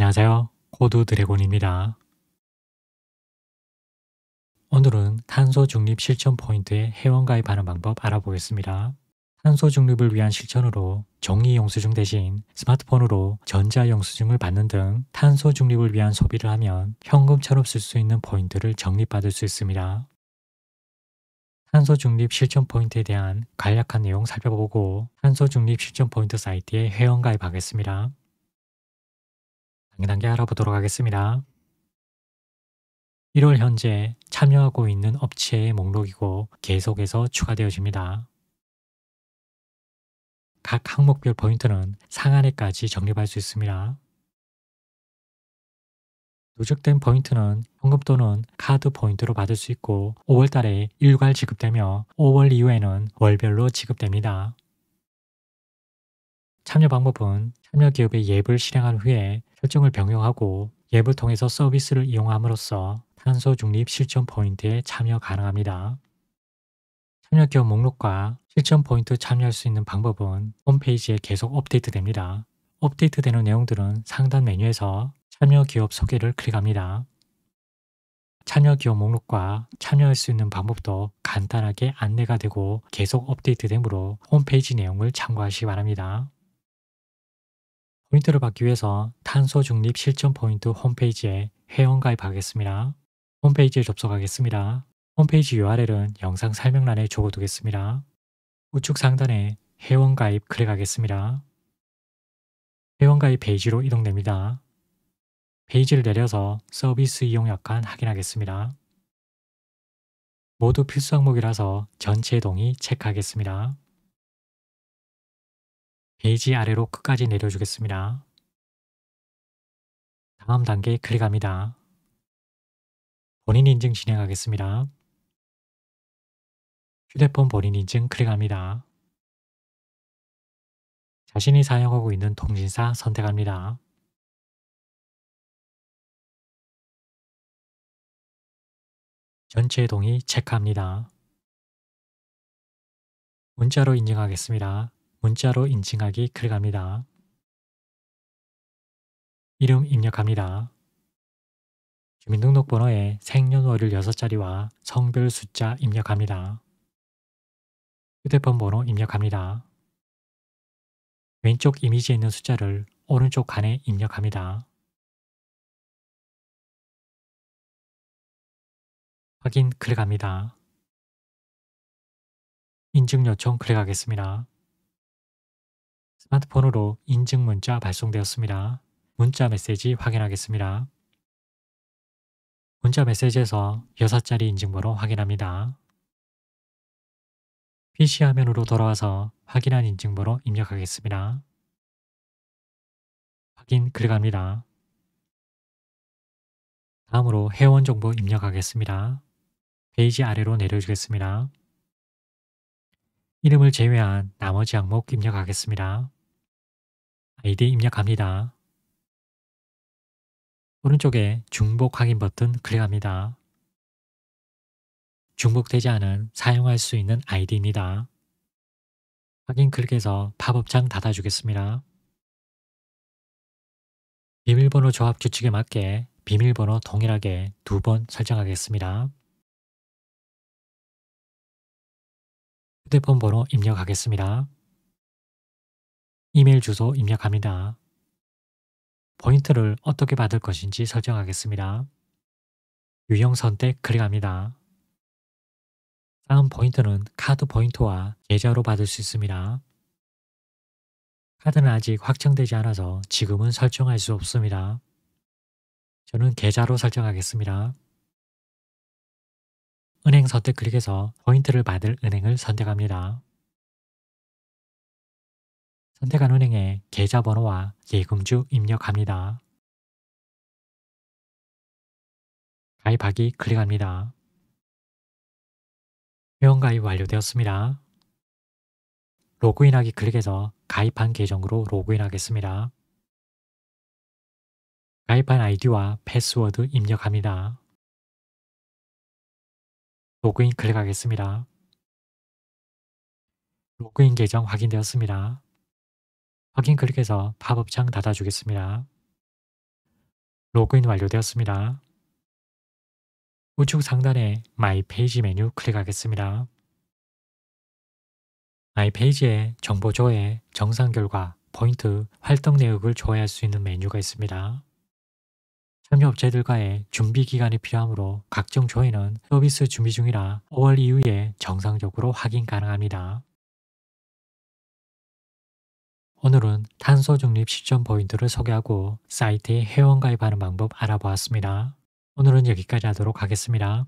안녕하세요. 코드 드래곤입니다. 오늘은 탄소 중립 실천 포인트에 회원 가입하는 방법 알아보겠습니다. 탄소 중립을 위한 실천으로 종이 영수증 대신 스마트폰으로 전자 영수증을 받는 등 탄소 중립을 위한 소비를 하면 현금처럼 쓸 수 있는 포인트를 적립받을 수 있습니다. 탄소 중립 실천 포인트에 대한 간략한 내용 살펴보고 탄소 중립 실천 포인트 사이트에 회원 가입하겠습니다. 단계 알아보도록 하겠습니다. 1월 현재 참여하고 있는 업체의 목록이고 계속해서 추가되어집니다. 각 항목별 포인트는 상한에까지 적립할 수 있습니다. 누적된 포인트는 현금 또는 카드 포인트로 받을 수 있고 5월달에 일괄 지급되며 5월 이후에는 월별로 지급됩니다. 참여 방법은 참여 기업의 앱을 실행한 후에 설정을변경하고예을 통해서 서비스를 이용함으로써 탄소 중립 실천 포인트에 참여 가능합니다. 참여 기업 목록과 실천 포인트 참여할 수 있는 방법은 홈페이지에 계속 업데이트됩니다. 업데이트되는 내용들은 상단 메뉴에서 참여 기업 소개를 클릭합니다. 참여 기업 목록과 참여할 수 있는 방법도 간단하게 안내가 되고 계속 업데이트되므로 홈페이지 내용을 참고하시기 바랍니다. 포인트를 받기 위해서 탄소중립 실전 포인트 홈페이지에 회원 가입하겠습니다. 홈페이지에 접속하겠습니다. 홈페이지 URL은 영상 설명란에 적어두겠습니다. 우측 상단에 회원 가입 클릭하겠습니다. 회원 가입 페이지로 이동됩니다. 페이지를 내려서 서비스 이용 약관 확인하겠습니다. 모두 필수 항목이라서 전체 동의 체크하겠습니다. 베이지 아래로 끝까지 내려주겠습니다. 다음 단계 클릭합니다. 본인 인증 진행하겠습니다. 휴대폰 본인 인증 클릭합니다. 자신이 사용하고 있는 통신사 선택합니다. 전체 동의 체크합니다. 문자로 인증하겠습니다. 문자로 인증하기 클릭합니다. 이름 입력합니다. 주민등록번호에 생년월일 6자리와 성별 숫자 입력합니다. 휴대폰 번호 입력합니다. 왼쪽 이미지에 있는 숫자를 오른쪽 칸에 입력합니다. 확인 클릭합니다. 인증 요청 클릭하겠습니다. 스마트폰으로 인증 문자 발송되었습니다. 문자 메시지 확인하겠습니다. 문자 메시지에서 6자리 인증번호 확인합니다. PC 화면으로 돌아와서 확인한 인증번호 입력하겠습니다. 확인 클릭합니다 다음으로 회원 정보 입력하겠습니다. 페이지 아래로 내려주겠습니다. 이름을 제외한 나머지 항목 입력하겠습니다. 아이디 입력합니다. 오른쪽에 중복 확인 버튼 클릭합니다. 중복되지 않은 사용할 수 있는 아이디입니다. 확인 클릭해서 팝업창 닫아주겠습니다. 비밀번호 조합 규칙에 맞게 비밀번호 동일하게 두 번 설정하겠습니다. 휴대폰 번호 입력하겠습니다. 이메일 주소 입력합니다. 포인트를 어떻게 받을 것인지 설정하겠습니다. 유형 선택 클릭합니다. 다음 포인트는 카드 포인트와 계좌로 받을 수 있습니다. 카드는 아직 확정되지 않아서 지금은 설정할 수 없습니다. 저는 계좌로 설정하겠습니다. 은행 선택 클릭해서 포인트를 받을 은행을 선택합니다. 선택한 은행의 계좌번호와 예금주 입력합니다. 가입하기 클릭합니다. 회원가입 완료되었습니다. 로그인하기 클릭해서 가입한 계정으로 로그인하겠습니다. 가입한 아이디와 패스워드 입력합니다. 로그인 클릭하겠습니다. 로그인 계정 확인되었습니다. 확인 클릭해서 팝업창 닫아주겠습니다. 로그인 완료되었습니다. 우측 상단에 마이 페이지 메뉴 클릭하겠습니다. 마이 페이지에 정보 조회, 정상 결과, 포인트, 활동 내역을 조회할 수 있는 메뉴가 있습니다. 참여 업체들과의 준비 기간이 필요하므로 각종 조회는 서비스 준비 중이라 5월 이후에 정상적으로 확인 가능합니다. 오늘은 탄소 중립 시점 포인트를 소개하고 사이트에 회원 가입하는 방법 알아보았습니다. 오늘은 여기까지 하도록 하겠습니다.